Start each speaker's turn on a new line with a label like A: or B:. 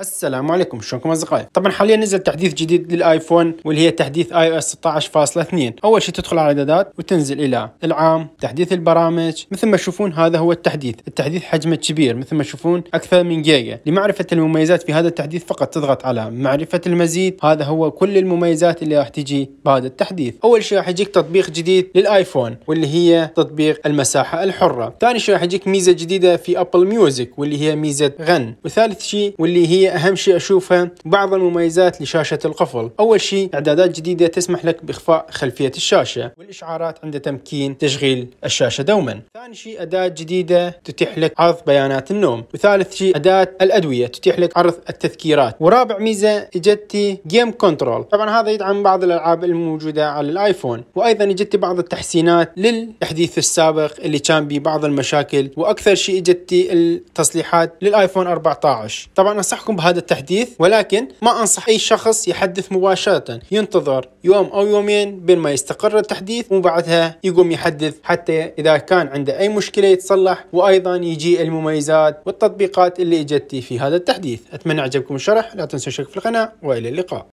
A: السلام عليكم شلونكم اصدقائي طبعا حاليا نزل تحديث جديد للايفون واللي هي تحديث اي او اس 16.2 اول شيء تدخل على الاعدادات وتنزل الى العام تحديث البرامج مثل ما تشوفون هذا هو التحديث التحديث حجمه كبير مثل ما تشوفون اكثر من جيجا لمعرفه المميزات في هذا التحديث فقط تضغط على معرفه المزيد هذا هو كل المميزات اللي راح تجي بهذا التحديث اول شيء راح يجيك تطبيق جديد للايفون واللي هي تطبيق المساحه الحره ثاني شيء راح يجيك ميزه جديده في ابل ميوزك واللي هي ميزه غن وثالث شيء واللي هي أهم شيء أشوفها بعض المميزات لشاشة القفل أول شيء إعدادات جديدة تسمح لك بإخفاء خلفية الشاشة والإشعارات عند تمكين تشغيل الشاشة دوما ثاني شيء أداة جديدة تتيح لك عرض بيانات النوم وثالث شيء أداة الأدوية تتيح لك عرض التذكيرات ورابع ميزة إجتي جيم كنترول طبعا هذا يدعم بعض الألعاب الموجودة على الآيفون وأيضا إجتي بعض التحسينات للتحديث السابق اللي كان بعض المشاكل وأكثر شيء إجتي التصليحات للآيفون 14 طبعا أنصحكم يقوم بهذا التحديث ولكن ما أنصح أي شخص يحدث مباشرة ينتظر يوم أو يومين بين ما يستقر التحديث وبعدها يقوم يحدث حتى إذا كان عنده أي مشكلة يتصلح وأيضا يجي المميزات والتطبيقات اللي إجت في هذا التحديث أتمنى عجبكم الشرح لا تنسوا الاشتراك في القناة وإلى اللقاء